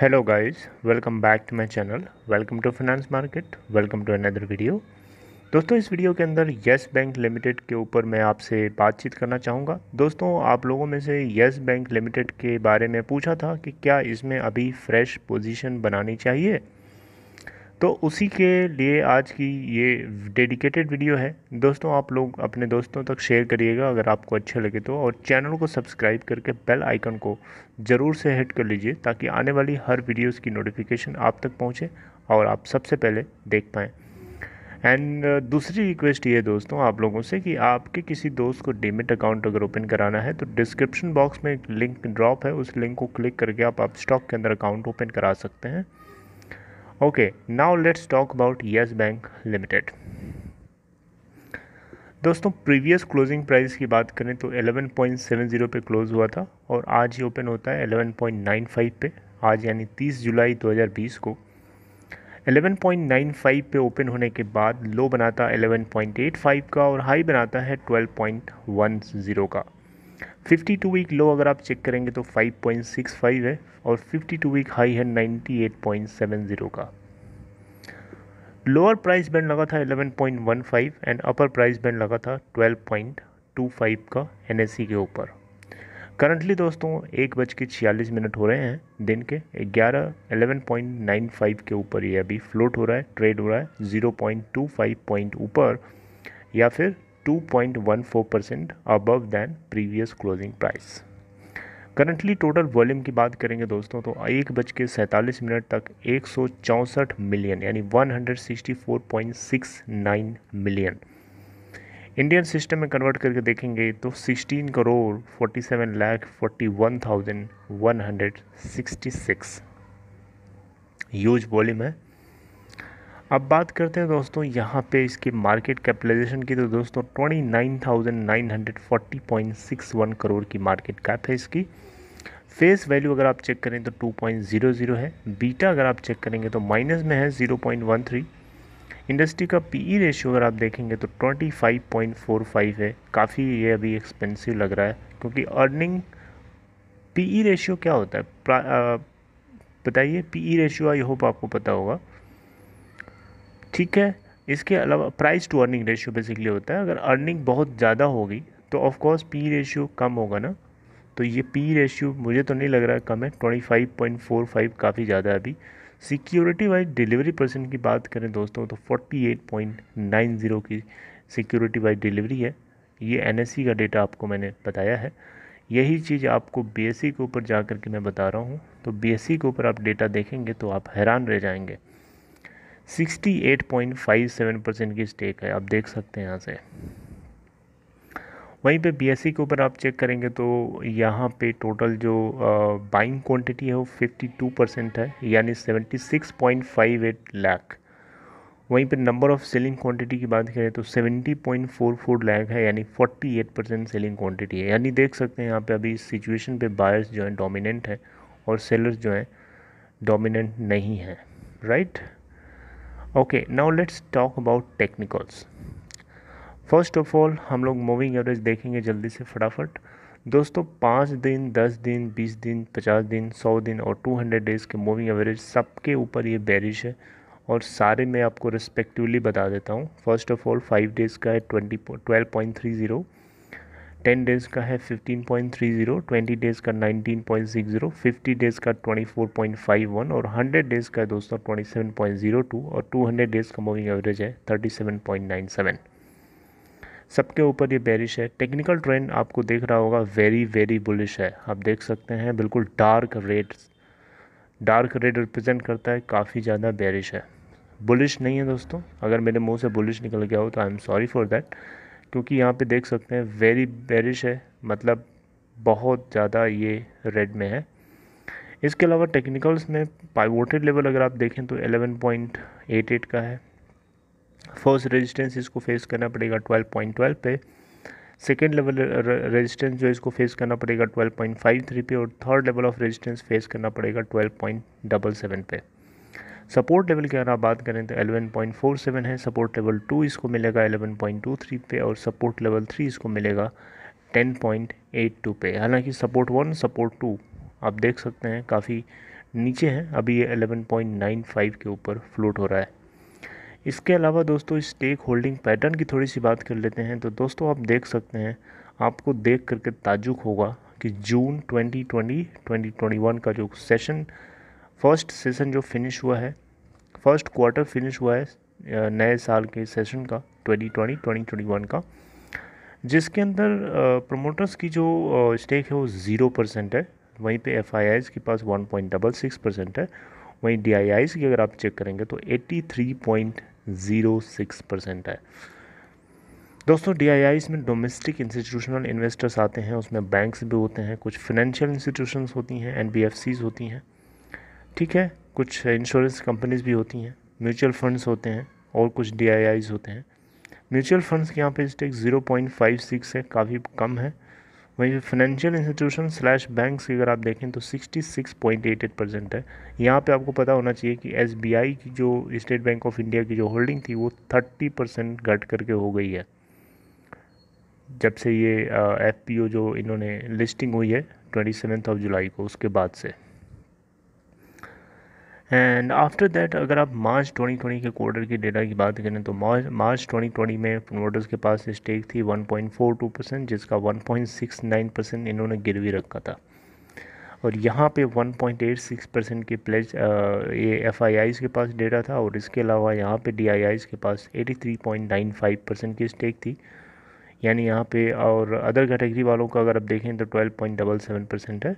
Hello guys welcome back to my channel welcome to finance market welcome to another video दोस्तों इस video के अंदर yes bank limited के ऊपर मैं आपसे बातचीत करना चाहूँगा दोस्तों आप लोगों में से येस बैंक लिमिटेड के बारे में पूछा था कि क्या इसमें अभी फ्रेश पोजीशन बनानी चाहिए तो उसी के लिए आज की ये डेडिकेटेड वीडियो है दोस्तों आप लोग अपने दोस्तों तक शेयर करिएगा अगर आपको अच्छा लगे तो और चैनल को सब्सक्राइब करके बेल आइकन को ज़रूर से हिट कर लीजिए ताकि आने वाली हर वीडियोस की नोटिफिकेशन आप तक पहुंचे और आप सबसे पहले देख पाएँ एंड uh, दूसरी रिक्वेस्ट ये दोस्तों आप लोगों से कि आपके किसी दोस्त को डीमिट अकाउंट अगर ओपन कराना है तो डिस्क्रिप्शन बॉक्स में एक लिंक ड्रॉप है उस लिंक को क्लिक करके आप स्टॉक के अंदर अकाउंट ओपन करा सकते हैं okay now let's talk about yes bank limited दोस्तों प्रीवियस क्लोजिंग प्राइस की बात करें तो 11.70 पे क्लोज़ हुआ था और आज ही ओपन होता है 11.95 पे आज यानी 30 जुलाई 2020 को 11.95 पे ओपन होने के बाद लो बनाता 11.85 का और हाई बनाता है 12.10 का फिफ्टी टू वीक लो अगर आप चेक करेंगे तो फाइव पॉइंट सिक्स फाइव है और फिफ्टी टू वीक हाई है ninety eight point seven zero का लोअर प्राइस बैंड लगा था eleven point one five and upper price band लगा था ट्वेल्व पॉइंट टू फाइव का एन एस सी के ऊपर करंटली दोस्तों एक बज के छियालीस मिनट हो रहे हैं दिन के ग्यारह एलेवन पॉइंट नाइन फाइव के ऊपर ये अभी फ्लोट हो रहा है ट्रेड हो रहा है zero point two five point ऊपर या फिर 2.14% above than previous closing price currently total volume की बात करेंगे दोस्तों तो एक बज के सैंतालीस मिनट तक एक मिलियन यानी 164.69 मिलियन इंडियन सिस्टम में कन्वर्ट करके देखेंगे तो 16 करोड़ 47 लाख 41,166 ह्यूज वॉल्यूम है अब बात करते हैं दोस्तों यहाँ पे इसकी मार्केट कैपिटलाइजेशन की तो दोस्तों twenty nine nine thousand hundred forty point six one crore की मार्केट कैप है इसकी फेस वैल्यू अगर आप चेक करें तो टू पॉइंट जीरो जीरो है बीटा अगर आप चेक करेंगे तो माइनस में है zero point one three industry का पी ई रेशियो अगर आप देखेंगे तो twenty five point four five है काफ़ी ये अभी एक्सपेंसिव लग रहा है क्योंकि अर्निंग पी ई रेशियो क्या होता है बताइए P E ratio I hope आपको पता होगा ठीक है इसके अलावा price to earning ratio basically होता है अगर अर्निंग बहुत ज़्यादा होगी तो ऑफकोर्स पी रेशियो कम होगा ना तो ये पी रेशियो मुझे तो नहीं लग रहा है कम है twenty five point four five काफ़ी ज़्यादा है अभी सिक्योरिटी वाइज डिलीवरी परसेंट की बात करें दोस्तों तो forty eight point nine zero की सिक्योरिटी वाइज डिलीवरी है ये एन का डेटा आपको मैंने बताया है यही चीज़ आपको बी के ऊपर जा के मैं बता रहा हूँ तो बी के ऊपर आप डेटा देखेंगे तो आप हैरान रह जाएंगे 68.57 परसेंट की स्टेक है आप देख सकते हैं यहाँ से वहीं पे बी e के ऊपर आप चेक करेंगे तो यहाँ पे टोटल जो बाइंग क्वांटिटी है वो 52 परसेंट है यानी 76.58 लाख वहीं पे नंबर ऑफ़ सेलिंग क्वांटिटी की बात करें तो 70.44 लाख है यानी 48 परसेंट सेलिंग क्वांटिटी है यानी देख सकते हैं यहाँ पे अभी इस सिचुएशन पे बायर्स जो हैं डोमिनेंट है और सेलर्स जो हैं डोमिनेंट नहीं हैं right okay now let's talk about technicals first of all हम लोग मूविंग एवरेज देखेंगे जल्दी से फटाफट दोस्तों पाँच दिन दस दिन बीस दिन पचास दिन सौ दिन और टू हंड्रेड डेज़ के मूविंग एवरेज सबके ऊपर ये बैरिश है और सारे मैं आपको रिस्पेक्टिवली बता देता हूँ first of all five days का है twenty twelve point three zero ten days का है fifteen point three zero twenty days का nineteen point six zero fifty days का twenty four point five one और हंड्रेड डेज़ का है दोस्तों twenty seven point zero two और two hundred days का मूविंग एवरेज है thirty seven point nine seven सबके ऊपर ये बेरिश है टेक्निकल ट्रेंड आपको देख रहा होगा वेरी वेरी बुलिश है आप देख सकते हैं बिल्कुल dark red dark red represent करता है काफ़ी ज़्यादा बेरिश है बुलिश नहीं है दोस्तों अगर मेरे मुंह से बुलिश निकल गया हो तो I am sorry for that क्योंकि यहाँ पे देख सकते हैं वेरी बेरिश है मतलब बहुत ज़्यादा ये रेड में है इसके अलावा टेक्निकल्स में पाइवोटेड लेवल अगर आप देखें तो 11.88 का है फर्स्ट रेजिस्टेंस इसको फेस करना पड़ेगा 12.12 पे सेकेंड लेवल रेजिस्टेंस जो इसको फेस करना पड़ेगा 12.53 पे और third level of resistance face करना पड़ेगा 12.77 पे सपोर्ट लेवल की अगर आप बात करें तो 11.47 है सपोर्ट लेवल टू इसको मिलेगा 11.23 पे और सपोर्ट लेवल थ्री इसको मिलेगा 10.82 पे हालांकि सपोर्ट वन सपोर्ट टू आप देख सकते हैं काफ़ी नीचे हैं अभी ये 11.95 के ऊपर फ्लोट हो रहा है इसके अलावा दोस्तों स्टेक होल्डिंग पैटर्न की थोड़ी सी बात कर लेते हैं तो दोस्तों आप देख सकते हैं आपको देख करके ताजुक होगा कि जून 2020 2021 का जो सेशन फर्स्ट सेशन जो फिनिश हुआ है फर्स्ट क्वार्टर फिनिश हुआ है नए साल के सेशन का 2020 2021 का जिसके अंदर प्रमोटर्स की जो स्टेक है वो ज़ीरो परसेंट है वहीं पे एफ के पास one point double six percent है वहीं डी की अगर आप चेक करेंगे तो eighty three point zero six percent है दोस्तों डी में डोमेस्टिक इंस्टीट्यूशनल इन्वेस्टर्स आते हैं उसमें बैंक्स भी होते हैं कुछ फिनेंशियल इंस्टीट्यूशंस होती हैं एन होती हैं ठीक है कुछ इंश्योरेंस कंपनीज भी होती हैं म्यूचुअल फंड्स होते हैं और कुछ डी होते हैं म्यूचुअल फंड्स के यहाँ पे स्टेक सिक्स है काफ़ी कम है वहीं फाइनेंशियल इंस्टीट्यूशन स्लैश बैंक्स की अगर आप देखें तो sixty six point eight eight percent है यहाँ पे आपको पता होना चाहिए कि एस की जो स्टेट बैंक ऑफ इंडिया की जो होल्डिंग थी वो थर्टी परसेंट घट करके हो गई है जब से ये एफ uh, जो इन्होंने लिस्टिंग हुई है ट्वेंटी ऑफ जुलाई को उसके बाद से एंड आफ्टर दैट अगर आप मार्च 2020 के क्वार्टर की डेटा की बात करें तो मार्च 2020 में प्रमोटर्स के पास स्टेक थी 1.42 परसेंट जिसका 1.69 परसेंट इन्होंने गिरवी रखा था और यहाँ पे 1.86 परसेंट की प्लेज ये एफ के पास डेटा था और इसके अलावा यहाँ पे डी के पास 83.95 परसेंट की स्टेक थी यानी यहाँ पे और अदर कैटेगरी वालों का अगर आप देखें तो 12.77 परसेंट है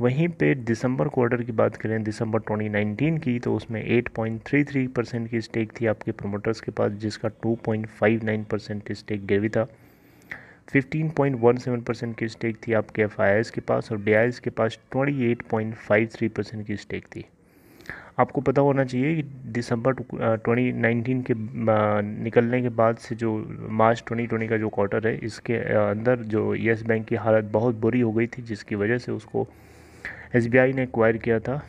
वहीं पे दिसंबर क्वार्टर की बात करें दिसंबर 2019 की तो उसमें 8.33 परसेंट की स्टेक थी आपके प्रोमोटर्स के पास जिसका 2.59 परसेंट स्टेक गिरवी था 15.17 परसेंट की स्टेक थी आपके एफ के पास और डी के पास 28.53 परसेंट की स्टेक थी आपको पता होना चाहिए कि दिसंबर 2019 के निकलने के बाद से जो मार्च 2020 का जो क्वार्टर है इसके अंदर जो येस बैंक की हालत बहुत बुरी हो गई थी जिसकी वजह से उसको एसबीआई ने एक्वायर किया था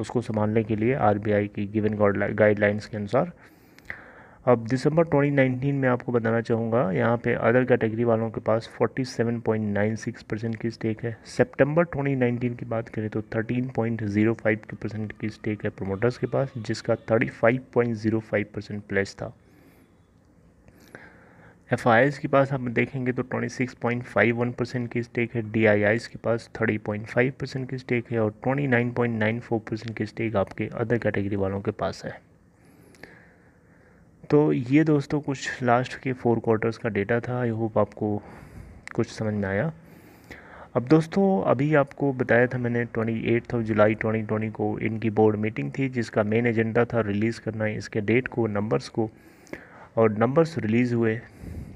उसको संभालने के लिए आरबीआई की गिवन गाइडलाइंस के अनुसार अब दिसंबर 2019 में आपको बताना चाहूँगा यहाँ पे अदर कैटेगरी वालों के पास 47.96 परसेंट की स्टेक है सितंबर 2019 की बात करें तो 13.05 परसेंट की स्टेक है प्रोमोटर्स के पास जिसका 35.05 परसेंट प्लेस था एफ आई के पास आप देखेंगे तो 26.51 परसेंट की स्टेक है डी आई के पास 30.5 परसेंट की स्टेक है और 29.94 परसेंट की स्टेक आपके अदर कैटेगरी वालों के पास है तो ये दोस्तों कुछ लास्ट के फोर क्वार्टर्स का डेटा था आई होप आपको कुछ समझ में आया अब दोस्तों अभी आपको बताया था मैंने twenty eighth of July twenty को इनकी बोर्ड मीटिंग थी जिसका मेन एजेंडा था रिलीज़ करना इसके डेट को नंबर्स को और नंबर्स रिलीज़ हुए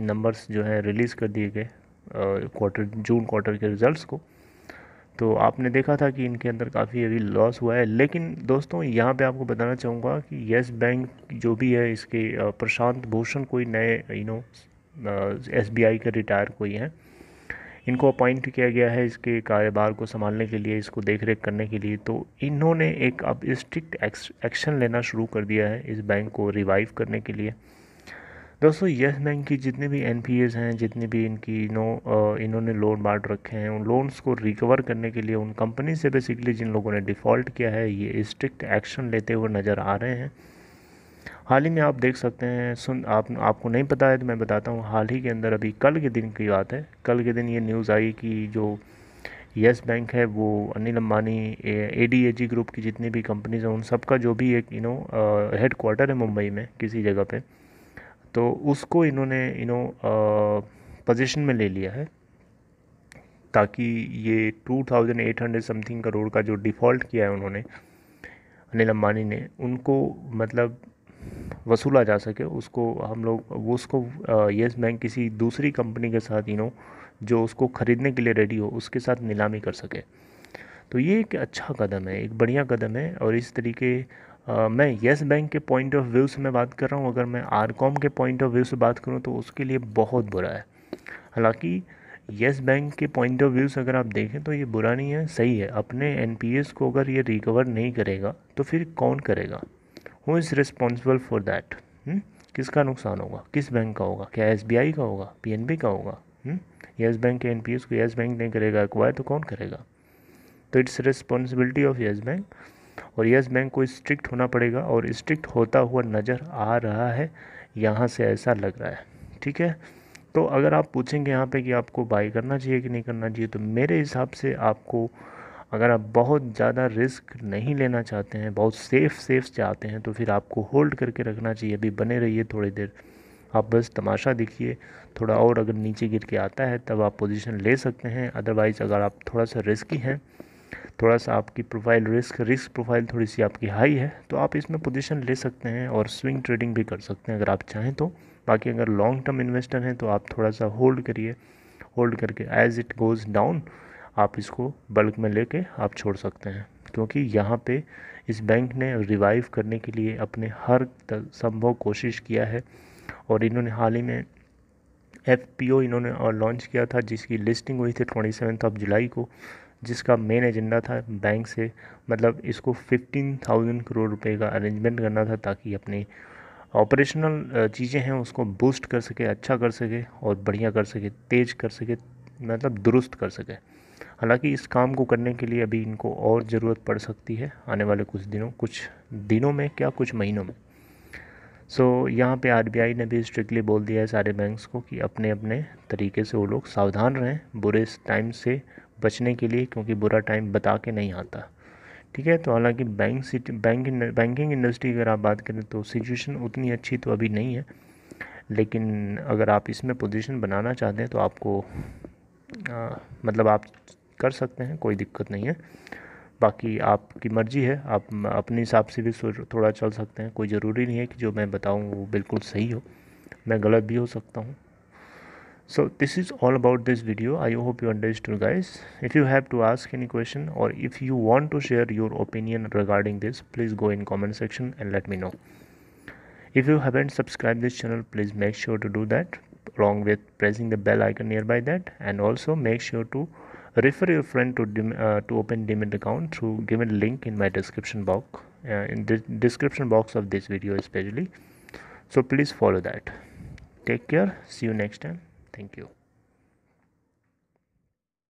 नंबर्स जो है रिलीज़ कर दिए गए क्वार्टर जून क्वार्टर के रिज़ल्ट्स को तो आपने देखा था कि इनके अंदर काफ़ी अभी लॉस हुआ है लेकिन दोस्तों यहाँ पे आपको बताना चाहूँगा कि येस बैंक जो भी है इसके प्रशांत भूषण कोई नए you know S B I के रिटायर कोई हैं इनको अपॉइंट किया गया है इसके कारोबार को संभालने के लिए इसको देख रेख करने के लिए तो इन्होंने एक अब स्ट्रिक्ट एक्शन लेना शुरू कर दिया है इस बैंक को रिवाइव करने के लिए दोस्तों यस बैंक की जितने भी एन हैं जितने भी इनकी नो इन्होंने लोन बांट रखे हैं उन लोन्स को रिकवर करने के लिए उन कंपनी से बेसिकली जिन लोगों ने डिफ़ॉल्ट किया है ये स्ट्रिक्ट एक्शन लेते हुए नज़र आ रहे हैं हाल ही में आप देख सकते हैं सुन आप आपको नहीं पता है तो मैं बताता हूँ हाल ही के अंदर अभी कल के दिन की बात है कल के दिन ये न्यूज़ आई कि जो येस बैंक है वो Anil Ambani A D A G group की जितनी भी कंपनीज हैं उन सबका जो भी एक यू नो हेड क्वार्टर है मुंबई में किसी जगह पे तो उसको इन्होंने यू नो पोजीशन में ले लिया है ताकि ये 2800 समथिंग करोड़ का जो डिफ़ॉल्ट किया है उन्होंने अनिल अम्बानी ने उनको मतलब वसूला जा सके उसको हम लोग वो उसको येस बैंक किसी दूसरी कंपनी के साथ यू नो जो उसको ख़रीदने के लिए रेडी हो उसके साथ नीलामी कर सके तो ये एक अच्छा कदम है एक बढ़िया कदम है और इस तरीके मैं येस बैंक के पॉइंट ऑफ व्यू से मैं बात कर रहा हूँ अगर मैं आर कॉम के पॉइंट ऑफ व्यू से बात करूँ तो उसके लिए बहुत बुरा है हालांकि येस बैंक के पॉइंट ऑफ व्यू से अगर आप देखें तो ये बुरा नहीं है सही है अपने एन को अगर ये रिकवर नहीं करेगा तो फिर कौन करेगा who is responsible for that किसका नुकसान होगा किस बैंक का होगा क्या एस का होगा पी का होगा हम्म? येस बैंक के एन को येस बैंक नहीं करेगा एक्वायर तो कौन करेगा तो it's responsibility of Yes Bank और येस बैंक को स्ट्रिक्ट होना पड़ेगा और स्ट्रिक्ट होता हुआ नज़र आ रहा है यहाँ से ऐसा लग रहा है ठीक है तो अगर आप पूछेंगे यहाँ पे कि आपको बाई करना चाहिए कि नहीं करना चाहिए तो मेरे हिसाब से आपको अगर आप बहुत ज़्यादा रिस्क नहीं लेना चाहते हैं बहुत सेफ़ सेफ चाहते हैं तो फिर आपको होल्ड करके रखना चाहिए अभी बने रहिए थोड़ी देर आप बस तमाशा देखिए थोड़ा और अगर नीचे गिर के आता है तब आप पोजीशन ले सकते हैं अदरवाइज़ अगर आप थोड़ा सा रिस्की हैं थोड़ा सा आपकी प्रोफाइल रिस्क रिस्क प्रोफाइल थोड़ी सी आपकी हाई है तो आप इसमें पोजीशन ले सकते हैं और स्विंग ट्रेडिंग भी कर सकते हैं अगर आप चाहें तो बाकी अगर लॉन्ग टर्म इन्वेस्टर हैं तो आप थोड़ा सा होल्ड करिए होल्ड करके एज इट गोज़ डाउन आप इसको बल्क में लेके आप छोड़ सकते हैं क्योंकि यहाँ पे इस बैंक ने रिवाइव करने के लिए अपने हर संभव कोशिश किया है और इन्होंने हाल ही में एफ पी ओ इन्होंने लॉन्च किया था जिसकी लिस्टिंग हुई थी ट्वेंटी सेवन्थ ऑफ जुलाई को जिसका मेन एजेंडा था बैंक से मतलब इसको फिफ्टीन थाउजेंड करोड़ रुपए का अरेंजमेंट करना था ताकि अपने ऑपरेशनल चीज़ें हैं उसको बूस्ट कर सके अच्छा कर सके और बढ़िया कर सके तेज कर सके मतलब दुरुस्त कर सके हालांकि इस काम को करने के लिए अभी इनको और ज़रूरत पड़ सकती है आने वाले कुछ दिनों कुछ दिनों में क्या कुछ महीनों में सो so, यहाँ पे आरबीआई ने भी स्ट्रिक्टली बोल दिया है सारे बैंक्स को कि अपने अपने तरीके से वो लोग सावधान रहें बुरे टाइम से बचने के लिए क्योंकि बुरा टाइम बता के नहीं आता ठीक है तो हालांकि bank Citibank banking industry अगर आप बात करें तो सिचुएशन उतनी अच्छी तो अभी नहीं है लेकिन अगर आप इसमें पोजीशन बनाना चाहते हैं तो आपको आ, मतलब आप कर सकते हैं कोई दिक्कत नहीं है बाकी आपकी मर्ज़ी है आप अपने हिसाब से भी थोड़ा चल सकते हैं कोई ज़रूरी नहीं है कि जो मैं बताऊँ वो बिल्कुल सही हो मैं गलत भी हो सकता हूँ so this is all about this video i hope you understood guys if you have to ask any question or if you want to share your opinion regarding this please go in comment section and let me know if you haven't subscribed this channel please make sure to do that along with pressing the bell icon nearby that and also make sure to refer your friend to uh, to open Demat account through given link in my description box uh, in the description box of this video especially so please follow that take care see you next time Thank you.